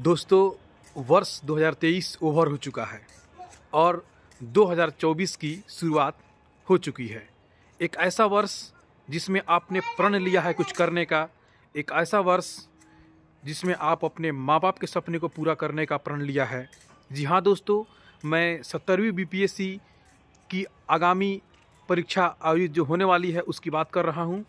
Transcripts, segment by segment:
दोस्तों वर्ष 2023 ओवर हो चुका है और 2024 की शुरुआत हो चुकी है एक ऐसा वर्ष जिसमें आपने प्रण लिया है कुछ करने का एक ऐसा वर्ष जिसमें आप अपने माँ बाप के सपने को पूरा करने का प्रण लिया है जी हाँ दोस्तों मैं सत्तरवीं बीपीएससी की आगामी परीक्षा आयोजित जो होने वाली है उसकी बात कर रहा हूँ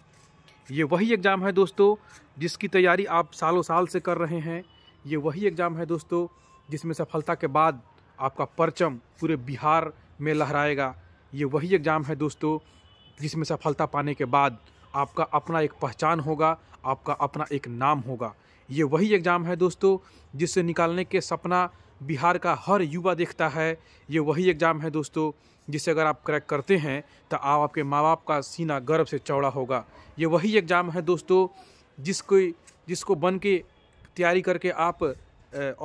ये वही एग्ज़ाम है दोस्तों जिसकी तैयारी आप सालों साल से कर रहे हैं ये वही एग्ज़ाम है दोस्तों जिसमें सफलता के बाद आपका परचम पूरे बिहार में लहराएगा ये वही एग्ज़ाम है दोस्तों जिसमें सफलता पाने के बाद आपका अपना एक पहचान होगा आपका अपना एक नाम होगा ये वही एग्ज़ाम है दोस्तों जिससे निकालने के सपना बिहार का हर युवा देखता है ये वही एग्ज़ाम है दोस्तों जिसे अगर आप क्रैक करते हैं तो आप आपके माँ बाप का सीना गर्व से चौड़ा होगा ये वही एग्ज़ाम है दोस्तों जिसको जिसको बन के तैयारी करके आप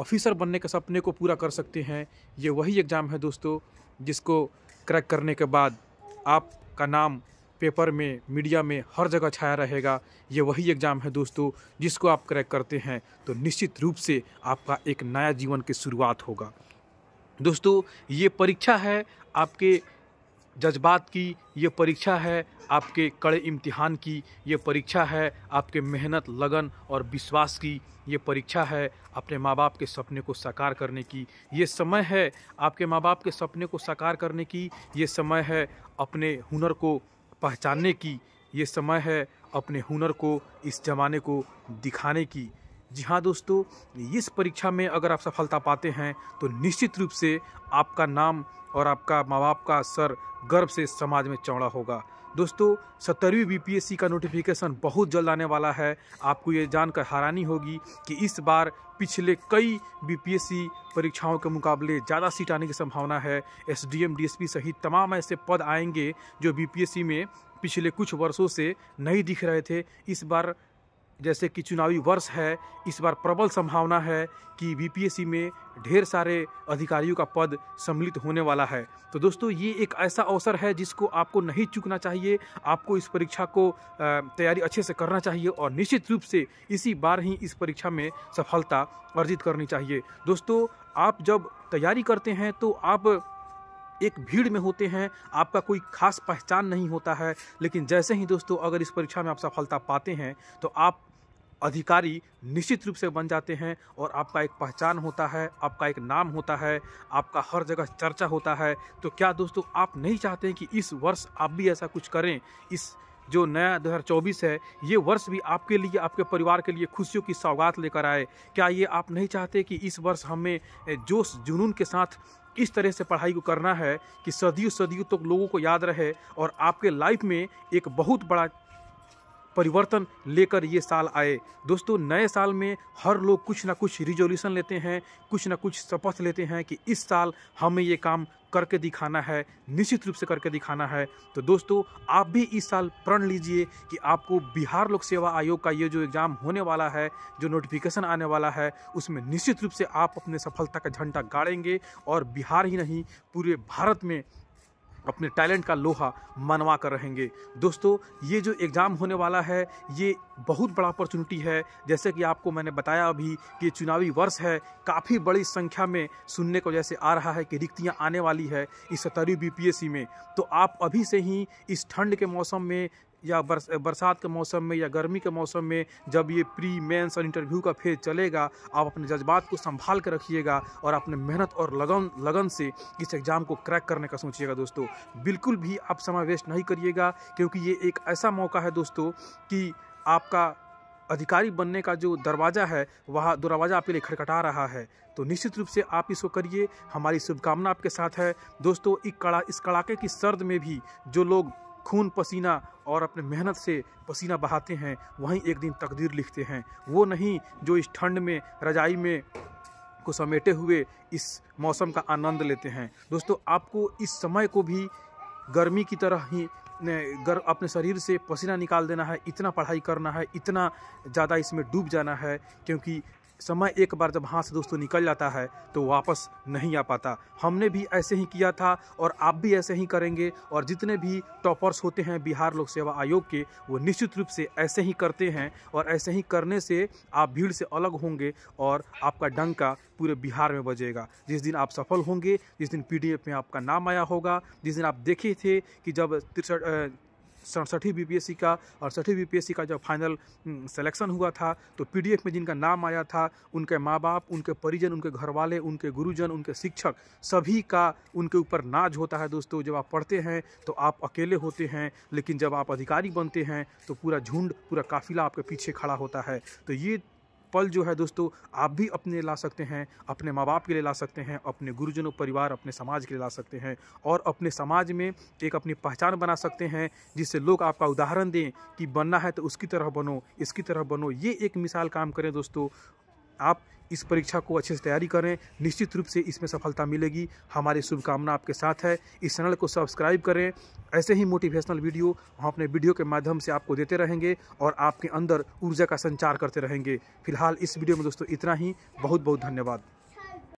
ऑफिसर बनने के सपने को पूरा कर सकते हैं ये वही एग्ज़ाम है दोस्तों जिसको क्रैक करने के बाद आपका नाम पेपर में मीडिया में हर जगह छाया रहेगा ये वही एग्ज़ाम है दोस्तों जिसको आप क्रैक करते हैं तो निश्चित रूप से आपका एक नया जीवन की शुरुआत होगा दोस्तों ये परीक्षा है आपके जज्बात की ये परीक्षा है आपके कड़े इम्तिहान की ये परीक्षा है आपके मेहनत लगन और विश्वास की ये परीक्षा है अपने माँ बाप के सपने को साकार करने की ये समय है आपके माँ बाप के सपने को साकार करने की ये समय है अपने हुनर को पहचानने की ये समय है अपने हुनर को इस ज़माने को दिखाने की जी हाँ दोस्तों इस परीक्षा में अगर आप सफलता पाते हैं तो निश्चित रूप से आपका नाम और आपका माँ बाप का सर गर्व से समाज में चौड़ा होगा दोस्तों सत्तरवीं बीपीएससी का नोटिफिकेशन बहुत जल्द आने वाला है आपको ये जानकर हैरानी होगी कि इस बार पिछले कई बीपीएससी परीक्षाओं के मुकाबले ज़्यादा सीट आने की संभावना है एसडीएम डीएसपी सहित तमाम ऐसे पद आएंगे जो बीपीएससी में पिछले कुछ वर्षों से नहीं दिख रहे थे इस बार जैसे कि चुनावी वर्ष है इस बार प्रबल संभावना है कि बीपीएससी में ढेर सारे अधिकारियों का पद सम्मिलित होने वाला है तो दोस्तों ये एक ऐसा अवसर है जिसको आपको नहीं चूकना चाहिए आपको इस परीक्षा को तैयारी अच्छे से करना चाहिए और निश्चित रूप से इसी बार ही इस परीक्षा में सफलता अर्जित करनी चाहिए दोस्तों आप जब तैयारी करते हैं तो आप एक भीड़ में होते हैं आपका कोई खास पहचान नहीं होता है लेकिन जैसे ही दोस्तों अगर इस परीक्षा में आप सफलता पाते हैं तो आप अधिकारी निश्चित रूप से बन जाते हैं और आपका एक पहचान होता है आपका एक नाम होता है आपका हर जगह चर्चा होता है तो क्या दोस्तों आप नहीं चाहते हैं कि इस वर्ष आप भी ऐसा कुछ करें इस जो नया 2024 है ये वर्ष भी आपके लिए आपके परिवार के लिए खुशियों की सौगात लेकर आए क्या ये आप नहीं चाहते कि इस वर्ष हमें जोश जुनून के साथ इस तरह से पढ़ाई को करना है कि सदियों सदियों तक तो लोगों को याद रहे और आपके लाइफ में एक बहुत बड़ा परिवर्तन लेकर ये साल आए दोस्तों नए साल में हर लोग कुछ ना कुछ रिजोल्यूशन लेते हैं कुछ ना कुछ शपथ लेते हैं कि इस साल हमें ये काम करके दिखाना है निश्चित रूप से करके दिखाना है तो दोस्तों आप भी इस साल प्रण लीजिए कि आपको बिहार लोक सेवा आयोग का ये जो एग्ज़ाम होने वाला है जो नोटिफिकेशन आने वाला है उसमें निश्चित रूप से आप अपने सफलता का झंडा गाड़ेंगे और बिहार ही नहीं पूरे भारत में अपने टैलेंट का लोहा मनवा कर रहेंगे दोस्तों ये जो एग्ज़ाम होने वाला है ये बहुत बड़ा अपॉर्चुनिटी है जैसे कि आपको मैंने बताया अभी कि चुनावी वर्ष है काफ़ी बड़ी संख्या में सुनने को जैसे आ रहा है कि रिक्तियाँ आने वाली है इस सतरी बीपीएससी में तो आप अभी से ही इस ठंड के मौसम में या बर, बरसात के मौसम में या गर्मी के मौसम में जब ये प्री मेंस और इंटरव्यू का फेज चलेगा आप अपने जज्बात को संभाल कर रखिएगा और अपने मेहनत और लगन लगन से इस एग्ज़ाम को क्रैक करने का सोचिएगा दोस्तों बिल्कुल भी आप समय वेस्ट नहीं करिएगा क्योंकि ये एक ऐसा मौका है दोस्तों कि आपका अधिकारी बनने का जो दरवाज़ा है वह दरवाज़ा आपके लिए खटखटा रहा है तो निश्चित रूप से आप इसको करिए हमारी शुभकामना आपके साथ है दोस्तों इस कड़ा इस कड़ाके की सर्द में भी जो लोग खून पसीना और अपने मेहनत से पसीना बहाते हैं वहीं एक दिन तकदीर लिखते हैं वो नहीं जो इस ठंड में रजाई में को समेटे हुए इस मौसम का आनंद लेते हैं दोस्तों आपको इस समय को भी गर्मी की तरह ही गर अपने शरीर से पसीना निकाल देना है इतना पढ़ाई करना है इतना ज़्यादा इसमें डूब जाना है क्योंकि समय एक बार जब हाथ से दोस्तों निकल जाता है तो वापस नहीं आ पाता हमने भी ऐसे ही किया था और आप भी ऐसे ही करेंगे और जितने भी टॉपर्स होते हैं बिहार लोक सेवा आयोग के वो निश्चित रूप से ऐसे ही करते हैं और ऐसे ही करने से आप भीड़ से अलग होंगे और आपका डंका पूरे बिहार में बजेगा जिस दिन आप सफल होंगे जिस दिन पी में आपका नाम आया होगा जिस दिन आप देखे थे कि जब तिरसठ सड़सठी बी का अड़सठी बी का जब फाइनल सिलेक्शन हम्म, हुआ था तो पी में जिनका नाम आया था उनके माँ बाप उनके परिजन उनके घर वाले उनके गुरुजन उनके शिक्षक सभी का उनके ऊपर नाज होता है दोस्तों जब आप पढ़ते हैं तो आप अकेले होते हैं लेकिन जब आप अधिकारी बनते हैं तो पूरा झुंड पूरा काफिला आपके पीछे खड़ा होता है तो ये पल जो है दोस्तों आप भी अपने ला सकते हैं अपने माँ बाप के लिए ला सकते हैं अपने गुरुजनों परिवार अपने समाज के लिए ला सकते हैं और अपने समाज में एक अपनी पहचान बना सकते हैं जिससे लोग आपका उदाहरण दें कि बनना है तो उसकी तरह बनो इसकी तरह बनो ये एक मिसाल काम करें दोस्तों आप इस परीक्षा को अच्छे से तैयारी करें निश्चित रूप से इसमें सफलता मिलेगी हमारी शुभकामना आपके साथ है इस चैनल को सब्सक्राइब करें ऐसे ही मोटिवेशनल वीडियो हम अपने वीडियो के माध्यम से आपको देते रहेंगे और आपके अंदर ऊर्जा का संचार करते रहेंगे फिलहाल इस वीडियो में दोस्तों इतना ही बहुत बहुत धन्यवाद